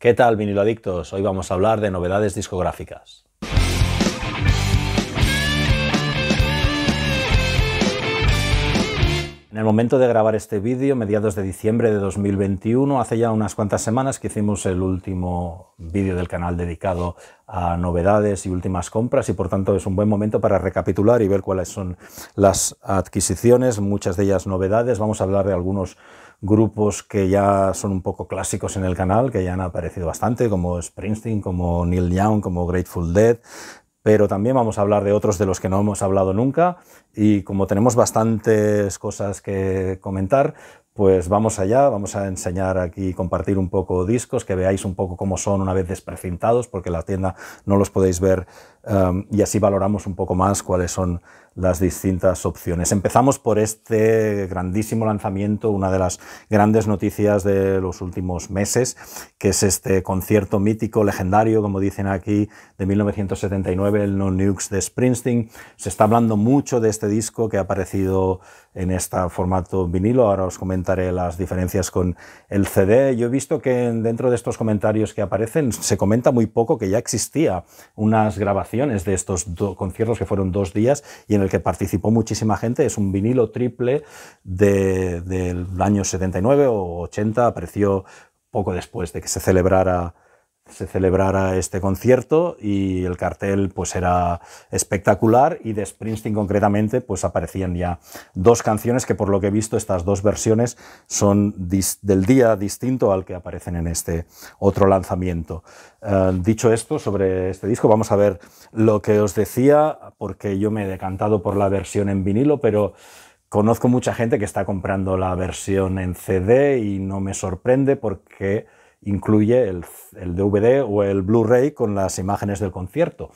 ¿Qué tal, adictos? Hoy vamos a hablar de novedades discográficas. En el momento de grabar este vídeo, mediados de diciembre de 2021, hace ya unas cuantas semanas que hicimos el último vídeo del canal dedicado a novedades y últimas compras y por tanto es un buen momento para recapitular y ver cuáles son las adquisiciones, muchas de ellas novedades. Vamos a hablar de algunos grupos que ya son un poco clásicos en el canal, que ya han aparecido bastante, como Springsteen, como Neil Young, como Grateful Dead, pero también vamos a hablar de otros de los que no hemos hablado nunca y como tenemos bastantes cosas que comentar, pues vamos allá, vamos a enseñar aquí, compartir un poco discos, que veáis un poco cómo son una vez desprecintados, porque en la tienda no los podéis ver um, y así valoramos un poco más cuáles son las distintas opciones. Empezamos por este grandísimo lanzamiento, una de las grandes noticias de los últimos meses, que es este concierto mítico, legendario, como dicen aquí, de 1979, el No Nukes de Springsteen. Se está hablando mucho de este disco que ha aparecido en este formato vinilo. Ahora os comentaré las diferencias con el CD. Yo he visto que dentro de estos comentarios que aparecen se comenta muy poco que ya existía unas grabaciones de estos conciertos que fueron dos días y en el que participó muchísima gente. Es un vinilo triple del año 79 o 80. Apareció poco después de que se celebrara se celebrara este concierto y el cartel pues era espectacular y de Springsteen concretamente pues aparecían ya dos canciones que por lo que he visto estas dos versiones son del día distinto al que aparecen en este otro lanzamiento. Eh, dicho esto sobre este disco vamos a ver lo que os decía porque yo me he decantado por la versión en vinilo pero conozco mucha gente que está comprando la versión en CD y no me sorprende porque incluye el, DVD o el Blu-ray con las imágenes del concierto.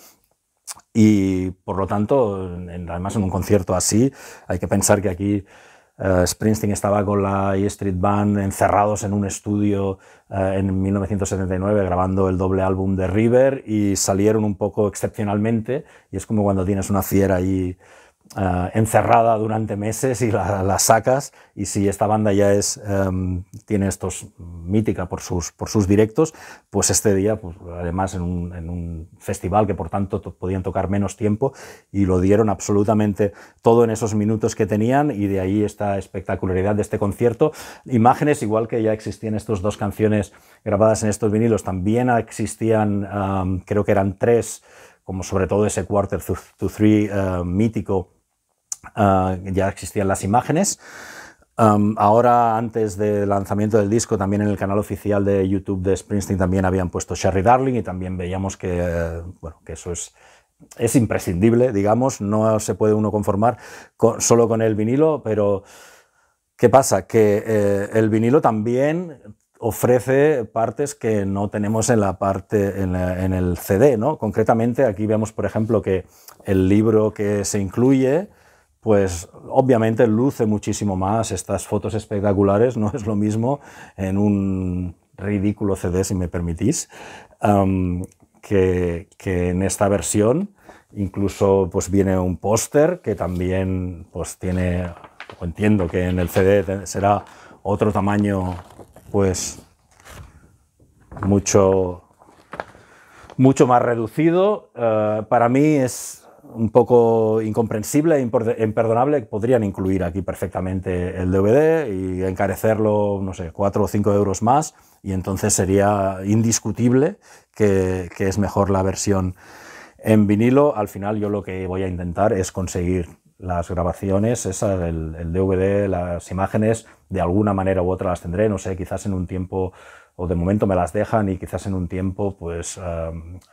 Y por lo tanto, además en un concierto así, hay que pensar que aquí eh, Springsteen estaba con la E Street Band encerrados en un estudio eh, en 1979 grabando el doble álbum de River y salieron un poco excepcionalmente y es como cuando tienes una fiera ahí Ah, encerrada durante meses y la, sacas, y si esta banda ya es, em, tiene estos mítica por sus, por sus directos, pues este día, pues, además en un, festival que por tanto podían tocar menos tiempo, y lo dieron absolutamente todo en esos minutos que tenían, y de ahí esta espectacularidad de este concierto. Imágenes, igual que ya existían estas dos canciones grabadas en estos vinilos, también existían, creo que eran tres, como sobre todo ese Quarter to Three eh, mítico Ah, ya existían las imágenes. ahora, antes del lanzamiento del disco, también en el canal oficial de YouTube de Springsteen también habían puesto Sherry Darling y también veíamos que, eso es, imprescindible, digamos, no se puede uno conformar solo con el vinilo, pero ¿qué pasa? Que eh, el vinilo también ofrece partes que no tenemos en la parte el CD, Concretamente aquí vemos, por ejemplo, que el libro que se incluye pues obviamente luce muchísimo más estas fotos espectaculares, no es lo mismo en un ridículo CD, si me permitís, que, en esta versión. Incluso pues viene un póster que también pues tiene, o entiendo que en el CD será otro tamaño pues mucho, mucho más reducido. Eh, para mí es un poco incomprensible e imperdonable, podrían incluir aquí perfectamente el DVD y encarecerlo, no sé, 4 o 5 euros más, y entonces sería indiscutible que, es mejor la versión en vinilo. Al final yo lo que voy a intentar es conseguir las grabaciones, esa, el, el, DVD, las imágenes, de alguna manera u otra las tendré, no sé, quizás en un tiempo o de momento me las dejan y quizás en un tiempo pues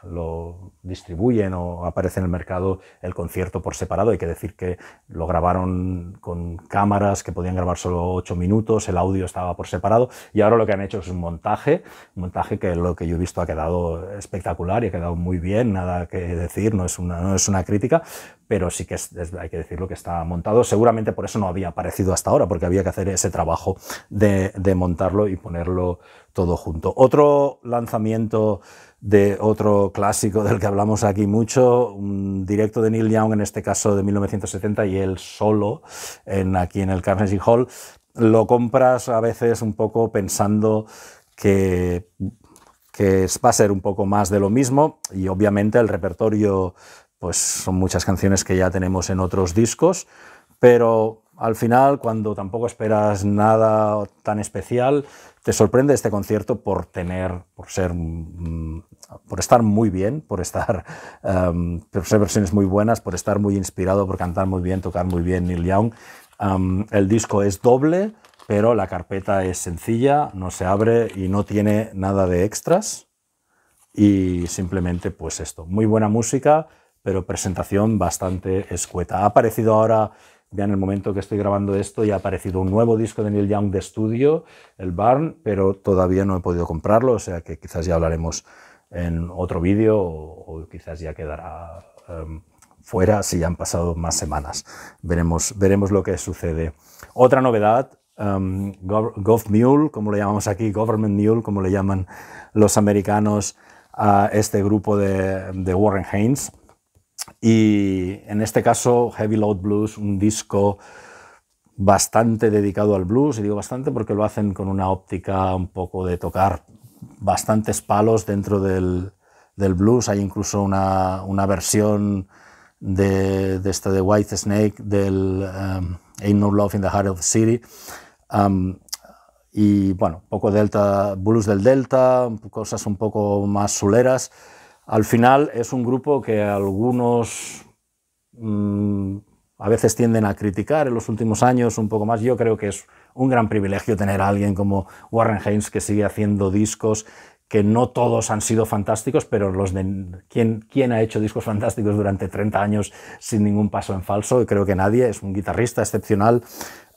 lo distribuyen o aparece en el mercado el concierto por separado. Hay que decir que lo grabaron con cámaras que podían grabar solo ocho minutos, el audio estaba por separado y ahora lo que han hecho es un montaje, un montaje que lo que yo he visto ha quedado espectacular y ha quedado muy bien, nada que decir, no es una, no es una crítica, pero sí que hay que decirlo que está montado. Seguramente por eso no había aparecido hasta ahora, porque había que hacer ese trabajo de, montarlo y ponerlo todo junto. Otro lanzamiento de otro clásico del que hablamos aquí mucho, un directo de Neil Young, en este caso de 1970, y él solo aquí en el Carnegie Hall. Lo compras a veces un poco pensando que que va a ser un poco más de lo mismo y obviamente el repertorio pues son muchas canciones que ya tenemos en otros discos, pero al final, cuando tampoco esperas nada tan especial, te sorprende este concierto por tener, por ser, mm, por estar muy bien, por estar, em, por ser versiones muy buenas, por estar muy inspirado, por cantar muy bien, tocar muy bien Neil Young. Em, el disco es doble, pero la carpeta es sencilla, no se abre y no tiene nada de extras. Y simplemente, pues esto, muy buena música pero presentación bastante escueta. Ha aparecido ahora, ya en el momento que estoy grabando esto, ya ha aparecido un nuevo disco de Neil Young de estudio, el Barn, pero todavía no he podido comprarlo, o sea que quizás ya hablaremos en otro vídeo o, quizás ya quedará em, fuera si ya han pasado más semanas. Veremos, veremos lo que sucede. Otra novedad, em, Gov Mule, como le llamamos aquí, Government Mule, como le llaman los americanos a este grupo de Warren Haynes, y en este caso, Heavy Load Blues, un disco bastante dedicado al blues, y digo bastante porque lo hacen con una óptica un poco de tocar bastantes palos dentro del, del blues. Hay incluso una, una versión de, de, esta de White Snake del um, Ain't No Love in the Heart of the City. Um, y bueno, poco delta, blues del delta, cosas un poco más suleras al final es un grupo que algunos mm, a veces tienden a criticar en los últimos años un poco más. Yo creo que es un gran privilegio tener a alguien como Warren Haynes que sigue haciendo discos que no todos han sido fantásticos, pero los de quien quién ha hecho discos fantásticos durante 30 años sin ningún paso en falso, creo que nadie, es un guitarrista excepcional,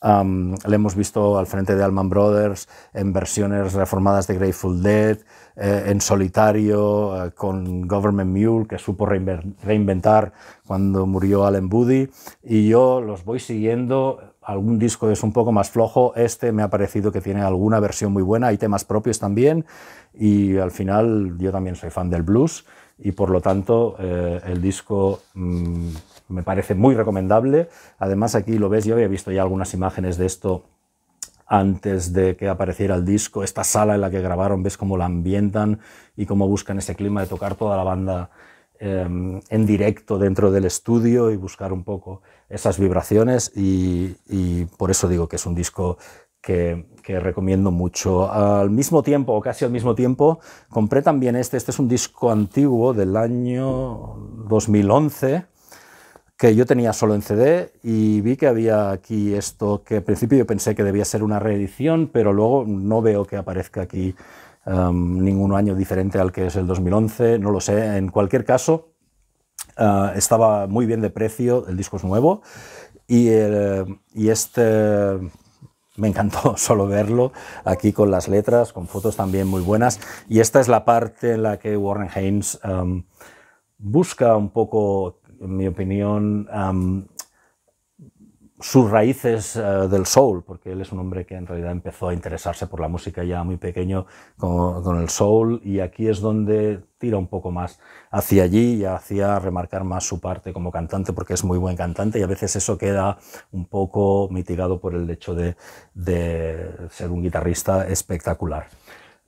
le hemos visto al frente de Alman Brothers, en versiones reformadas de Grateful Dead, eh, en solitario, eh, con Government Mule, que supo reinventar cuando murió Allen Boody Y yo los voy siguiendo. Algún disco es un poco más flojo. Este me ha parecido que tiene alguna versión muy buena. Hay temas propios también. Y al final, yo también soy fan del blues. Y por lo tanto, eh, el disco mm, me parece muy recomendable. Además, aquí lo ves, yo había visto ya algunas imágenes de esto antes de que apareciera el disco, esta sala en la que grabaron, ves cómo la ambientan y cómo buscan ese clima de tocar toda la banda em, en directo dentro del estudio y buscar un poco esas vibraciones y, por eso digo que es un disco que, que, recomiendo mucho. Al mismo tiempo, o casi al mismo tiempo, compré también este, este es un disco antiguo del año 2011 que yo tenía solo en CD y vi que había aquí esto que al principio yo pensé que debía ser una reedición, pero luego no veo que aparezca aquí um, ningún año diferente al que es el 2011, no lo sé. En cualquier caso, uh, estaba muy bien de precio, el disco es nuevo y, eh, este me encantó solo verlo, aquí con las letras, con fotos también muy buenas. Y esta es la parte en la que Warren Haynes um, busca un poco en mi opinión, sus raíces eh, del soul, porque él es un hombre que en realidad empezó a interesarse por la música ya muy pequeño con, el soul y aquí es donde tira un poco más hacia allí y hacia remarcar más su parte como cantante, porque es muy buen cantante y a veces eso queda un poco mitigado por el hecho de ser un guitarrista espectacular.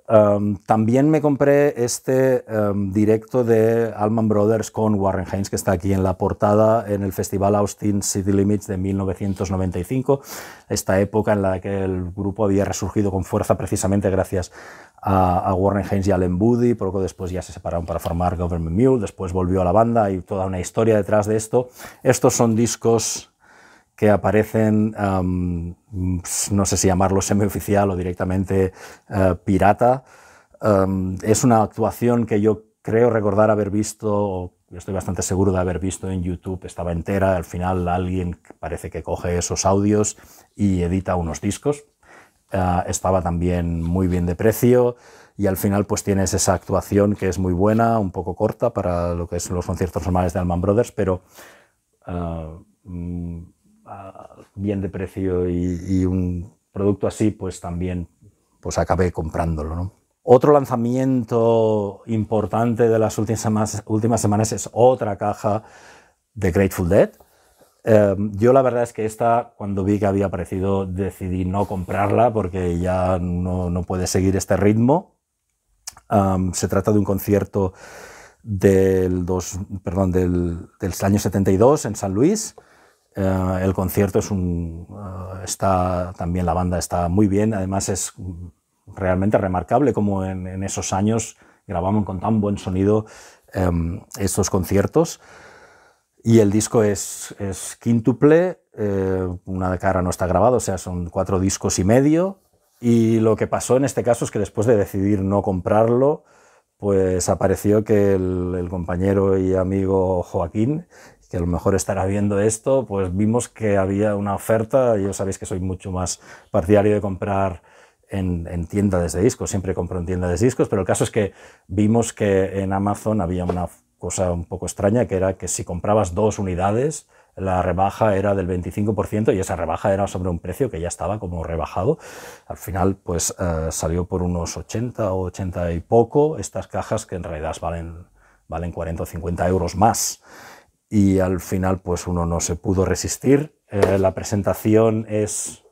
Em, también me compré este em, directo de Allman Brothers con Warren Haynes, que está aquí en la portada, en el Festival Austin City Limits de 1995, esta época en la que el grupo había resurgido con fuerza precisamente gracias a, Warren Haynes y Allen Woody, poco después ya se separaron para formar Government Mule, después volvió a la banda y toda una historia detrás de esto. Estos son discos que aparecen... Em, Mm, no sé si llamarlo semioficial o directamente eh, pirata. Em, es una actuación que yo creo recordar haber visto, estoy bastante seguro de haber visto en YouTube, estaba entera, al final alguien parece que coge esos audios y edita unos discos. Eh, estaba también muy bien de precio y al final pues tienes esa actuación que es muy buena, un poco corta para lo que son los conciertos normales de Alman Brothers, pero eh, mm, bien de precio y, un producto así, pues también pues acabé comprándolo. Otro lanzamiento importante de las últimas semanas, últimas semanas es otra caja de Grateful Dead. Em, yo la verdad es que esta, cuando vi que había aparecido, decidí no comprarla porque ya no, no puede seguir este ritmo. Em, se trata de un concierto del, dos, perdón, del, del año 72 en San Luis. Eh, el concierto es un, eh, está también la banda está muy bien, además es realmente remarcable como en, esos años grabamos con tan buen sonido esos em, estos conciertos. Y el disco es, es quíntuple, eh, una de cara no está grabado, o sea, son cuatro discos y medio. Y lo que pasó en este caso es que después de decidir no comprarlo, pues apareció que el compañero y amigo Joaquín a lo mejor estará viendo esto, pues vimos que había una oferta. Yo sabéis que soy mucho más partidario de comprar en, tiendas de discos, siempre compro en tiendas de discos, pero el caso es que vimos que en Amazon había una cosa un poco extraña, que era que si comprabas dos unidades, la rebaja era del 25% y esa rebaja era sobre un precio que ya estaba como rebajado. Al final, pues eh, salió por unos 80 o 80 y poco estas cajas que en realidad valen, valen 40 o 50 euros más y al final pues uno no se pudo resistir. Eh, la presentación es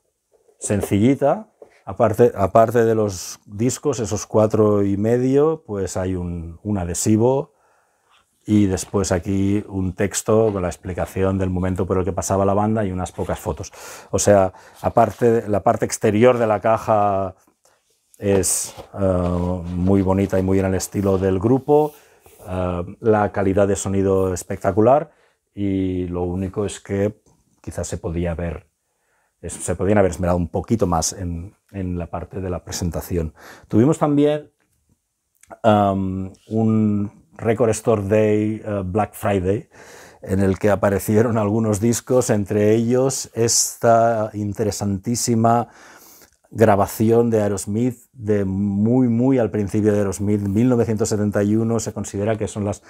sencillita, aparte, de los discos, esos cuatro y medio, pues hay un, adhesivo y después aquí un texto con la explicación del momento por el que pasaba la banda y unas pocas fotos. O sea, aparte, la parte exterior de la caja es eh, muy bonita y muy en el estilo del grupo. Eh, la calidad de sonido espectacular y lo único es que quizás se podía ver se podían haber esmerado un poquito más en, en la parte de la presentación. Tuvimos también um, un Record Store Day, eh, Black Friday, en el que aparecieron algunos discos, entre ellos esta interesantísima grabación de Aerosmith, de muy, muy al principio de Aerosmith, 1971 se considera que son las,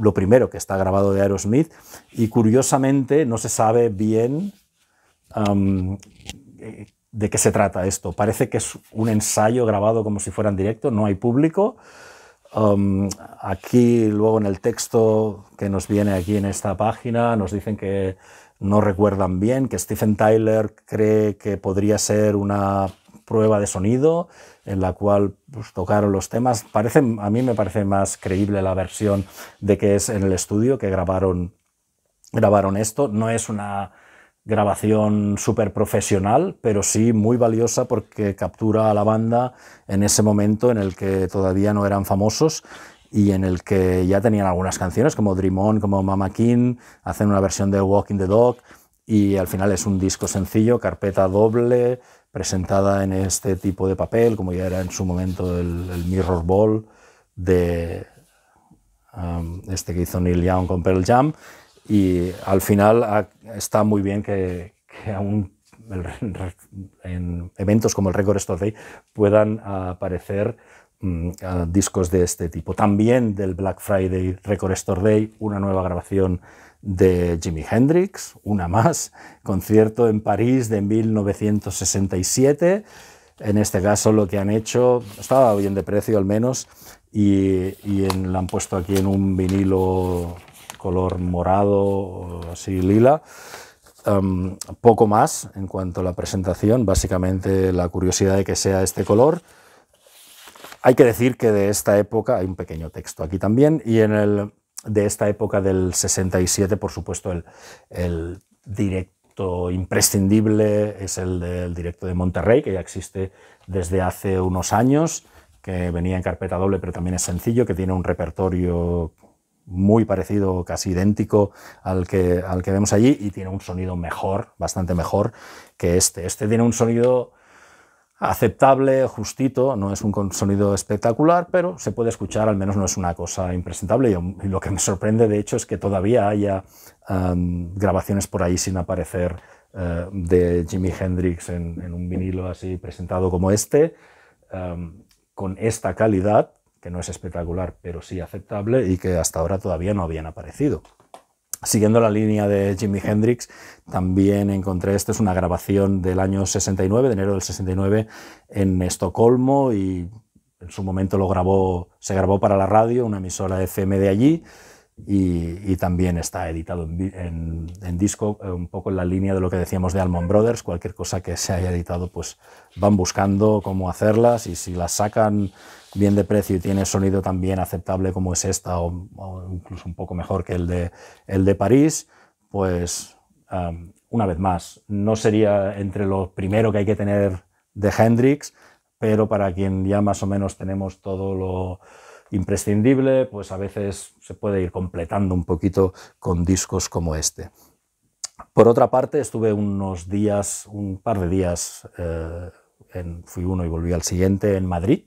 lo primero que está grabado de Aerosmith, y curiosamente no se sabe bien eh, de qué se trata esto. Parece que es un ensayo grabado como si fuera en directo, no hay público. aquí luego en el texto que nos viene aquí en esta página nos dicen que no recuerdan bien, que Stephen Tyler cree que podría ser una prueba de sonido en la cual pues, tocaron los temas. Parece, a mí me parece más creíble la versión de que es en el estudio que grabaron, grabaron esto. No es una grabación súper profesional, pero sí muy valiosa porque captura a la banda en ese momento en el que todavía no eran famosos y en el que ya tenían algunas canciones como Dream On, como Mama King, hacen una versión de Walking the Dog y al final es un disco sencillo, carpeta doble, presentada en este tipo de papel, como ya era en su momento el, Mirror Ball de um, este que hizo Neil Young con Pearl Jam y al final está muy bien que, que aún en eventos como el Record Store Day puedan aparecer Mm, discos de este tipo. También del Black Friday Record Store Day, una nueva grabación de Jimi Hendrix, una más, concierto en París de 1967. En este caso lo que han hecho, estaba bien de precio al menos, y, y la han puesto aquí en un vinilo color morado, así lila. Em, poco más en cuanto a la presentación, básicamente la curiosidad de que sea este color. Hay que decir que de esta época, hay un pequeño texto aquí también, y en el, de esta época del 67, por supuesto, el, directo imprescindible es el del directo de Monterrey, que ya existe desde hace unos años, que venía en carpeta doble, pero también es sencillo, que tiene un repertorio muy parecido, casi idéntico al que, al que vemos allí, y tiene un sonido mejor, bastante mejor que este. Este tiene un sonido aceptable, justito, no es un sonido espectacular, pero se puede escuchar, al menos no es una cosa impresentable. Y lo que me sorprende, de hecho, es que todavía haya grabaciones por ahí sin aparecer eh, de Jimi Hendrix en, un vinilo así presentado como este, con esta calidad, que no es espectacular, pero sí aceptable, y que hasta ahora todavía no habían aparecido. Siguiendo la línea de Jimi Hendrix, también encontré, esta es una grabación del año 69, de enero del 69, en Estocolmo y en su momento lo grabó, se grabó para la radio, una emisora FM de allí, y, también está editado en, disco, eh, un poco en la línea de lo que decíamos de Almond Brothers, cualquier cosa que se haya editado, pues van buscando cómo hacerlas y si las sacan bien de precio y tiene sonido también aceptable como es esta o, incluso un poco mejor que el de, el de París, pues una vez más, no sería entre lo primero que hay que tener de Hendrix, pero para quien ya más o menos tenemos todo lo imprescindible, pues a veces se puede ir completando un poquito con discos como este. Por otra parte, estuve unos días, un par de días, eh, en, fui uno y volví al siguiente en Madrid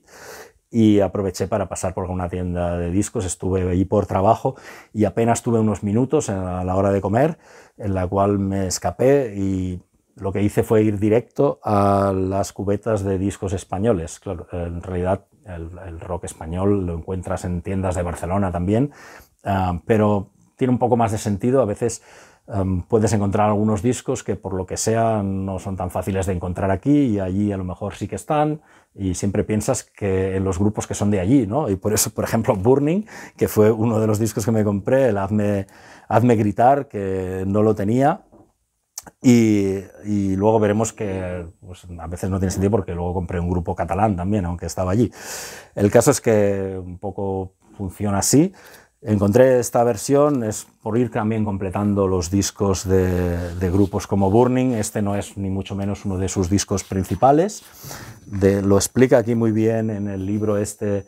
y aproveché para pasar por una tienda de discos, estuve ahí por trabajo y apenas tuve unos minutos a la hora de comer, en la cual me escapé y lo que hice fue ir directo a las cubetas de discos españoles. Claro, en realidad el, rock español lo encuentras en tiendas de Barcelona también, ah, pero tiene un poco más de sentido. A veces ah, puedes encontrar algunos discos que por lo que sea no son tan fáciles de encontrar aquí y allí a lo mejor sí que están y siempre piensas que en los grupos que son de allí, ¿no? Y por eso, por ejemplo, Burning, que fue uno de los discos que me compré, el Hazme, Hazme Gritar, que no lo tenía y, luego veremos que pues, a veces no tiene sentido porque luego compré un grupo catalán también, aunque estaba allí. El caso es que un poco funciona así. Encontré esta versión, es por ir también completando los discos de, grupos como Burning. Este no es ni mucho menos uno de sus discos principales. lo explica aquí muy bien en el libro este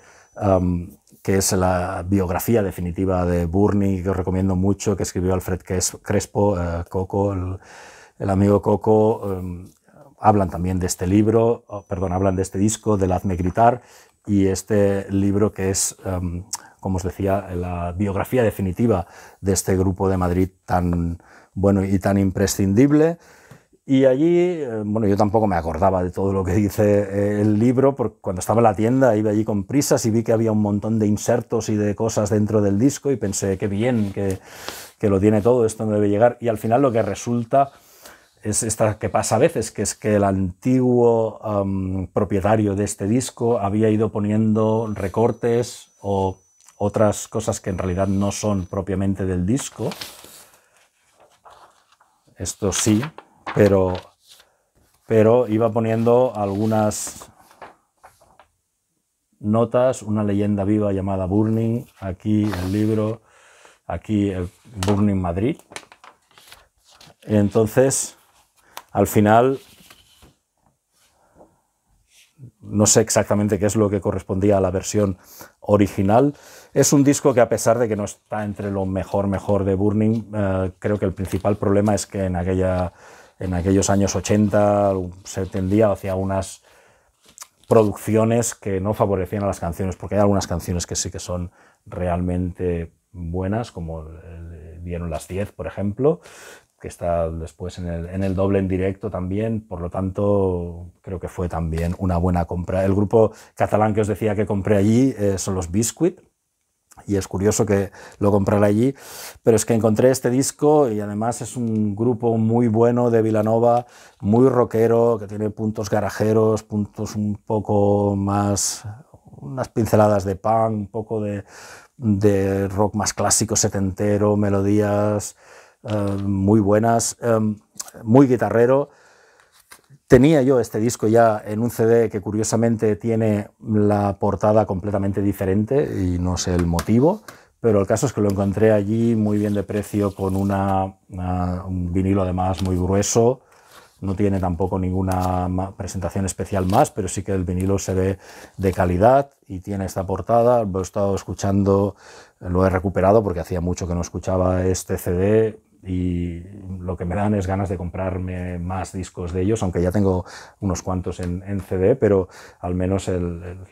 que es la biografía definitiva de Burney, que os recomiendo mucho, que escribió Alfred Crespo, eh, Coco, el, amigo Coco. Em, hablan también de este libro, perdón, hablan de este disco, del Hazme Gritar, y este libro que es, em, como os decía, la biografía definitiva de este grupo de Madrid tan bueno y tan imprescindible. Y allí, eh, bueno, yo tampoco me acordaba de todo lo que dice eh, el libro, porque cuando estaba en la tienda iba allí con prisas y vi que había un montón de insertos y de cosas dentro del disco y pensé, qué bien, que, lo tiene todo, esto no debe llegar. Y al final lo que resulta es esta que pasa a veces, que es que el antiguo propietario de este disco había ido poniendo recortes o otras cosas que en realidad no son propiamente del disco. Esto sí, pero, pero iba poniendo algunas notas, una leyenda viva llamada Burning, aquí el libro, aquí Burning Madrid. Entonces, al final, no sé exactamente qué es lo que correspondía a la versión original. Es un disco que a pesar de que no está entre lo mejor, mejor de Burning, eh, creo que el principal problema es que en aquella en aquellos años 80 se tendía hacia unas producciones que no favorecían a las canciones, porque hay algunas canciones que sí que son realmente buenas, como dieron las 10, por ejemplo, que está después en el, doble en directo también, por lo tanto creo que fue también una buena compra. El grupo catalán que os decía que compré allí eh, son los Biscuit, y es curioso que lo comprara allí, pero es que encontré este disco y además es un grupo muy bueno de Vilanova, muy rockero, que tiene puntos garajeros, puntos un poco más, unas pinceladas de punk, un poco de, rock más clásico, setentero, melodías eh, muy buenas, eh, muy guitarrero Tenía yo este disco ya en un CD que curiosamente tiene la portada completamente diferente y no sé el motivo, pero el caso es que lo encontré allí muy bien de precio con un vinilo además muy grueso. No tiene tampoco ninguna presentación especial más, pero sí que el vinilo se ve de calidad y tiene esta portada. Lo he estado escuchando, lo he recuperado porque hacía mucho que no escuchaba este CD y lo que me dan es ganas de comprarme más discos de ellos, aunque ya tengo unos cuantos en, CD, pero al menos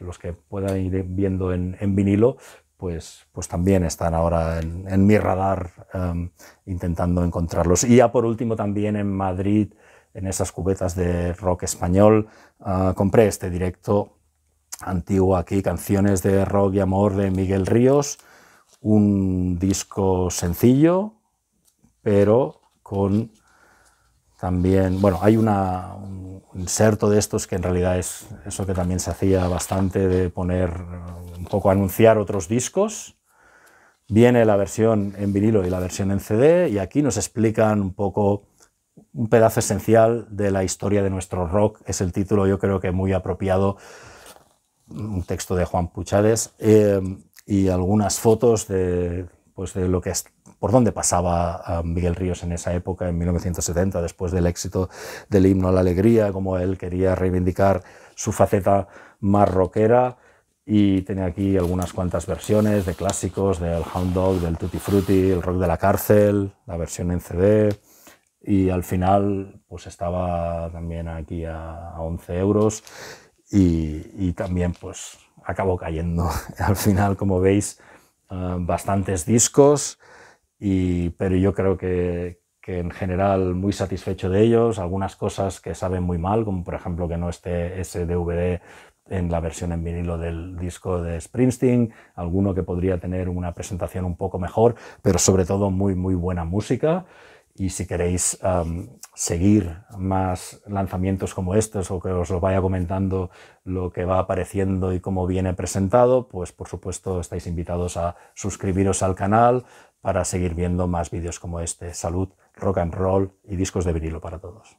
los que pueda ir viendo en, vinilo, pues, pues, también están ahora en, mi radar em, intentando encontrarlos. Y ya por último también en Madrid, en esas cubetas de rock español, ah, compré este directo antiguo aquí, canciones de rock y amor de Miguel Ríos, un disco sencillo, pero con también, bueno, hay un inserto de estos que en realidad es eso que también se hacía bastante de poner, eh, un poco anunciar otros discos. Viene la versión en vinilo y la versión en CD y aquí nos explican un poco un pedazo esencial de la historia de nuestro rock. Es el título yo creo que muy apropiado, un texto de Juan Puchades eh, y algunas fotos de, pues, de lo que es por dónde pasaba ah, Miguel Ríos en esa época, en 1970, después del éxito del himno a la alegría, cómo él quería reivindicar su faceta más rockera. Y tenía aquí algunas cuantas versiones de clásicos, del Hound Dog, del Tutti Frutti, el rock de la cárcel, la versión en CD. Y al final, pues estaba también aquí a, 11 euros. Y, y también, pues acabó cayendo. Al final, como veis, ah, bastantes discos pero yo creo que, que en general muy satisfecho de ellos, algunas cosas que saben muy mal, como por ejemplo que no esté ese DVD en la versión en vinilo del disco de Springsteen, alguno que podría tener una presentación un poco mejor, pero sobre todo muy, muy buena música. Y si queréis seguir más lanzamientos como estos o que os lo vaya comentando lo que va apareciendo y cómo viene presentado, pues por supuesto estáis invitados a suscribiros al canal para seguir viendo más vídeos como este. Salud, rock and roll y discos de vinilo para todos.